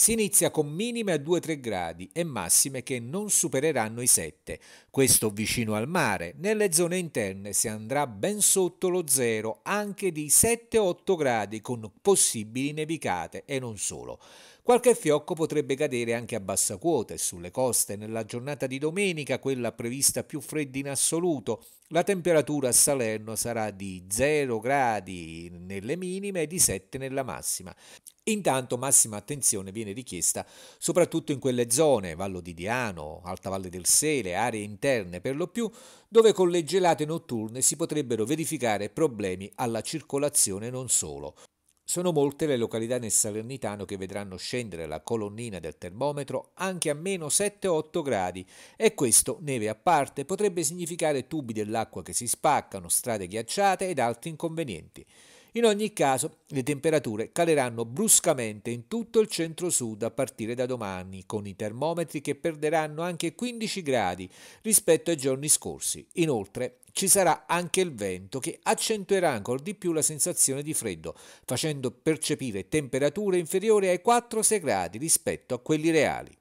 Si inizia con minime a 2-3 gradi e massime che non supereranno i 7. Questo vicino al mare. Nelle zone interne si andrà ben sotto lo zero, anche di 7-8 gradi, con possibili nevicate e non solo. Qualche fiocco potrebbe cadere anche a bassa quota e sulle coste nella giornata di domenica, quella prevista più fredda in assoluto. La temperatura a Salerno sarà di 0 gradi nelle minime e di 7 nella massima. Intanto massima attenzione viene richiesta soprattutto in quelle zone, Vallo di Diano, Alta Valle del Sele, aree interne per lo più, dove con le gelate notturne si potrebbero verificare problemi alla circolazione non solo. Sono molte le località nel Salernitano che vedranno scendere la colonnina del termometro anche a meno 7-8 gradi e questo, neve a parte, potrebbe significare tubi dell'acqua che si spaccano, strade ghiacciate ed altri inconvenienti. In ogni caso, le temperature caleranno bruscamente in tutto il centro-sud a partire da domani, con i termometri che perderanno anche 15 gradi rispetto ai giorni scorsi. Inoltre, ci sarà anche il vento che accentuerà ancora di più la sensazione di freddo, facendo percepire temperature inferiori ai 4-6 gradi rispetto a quelli reali.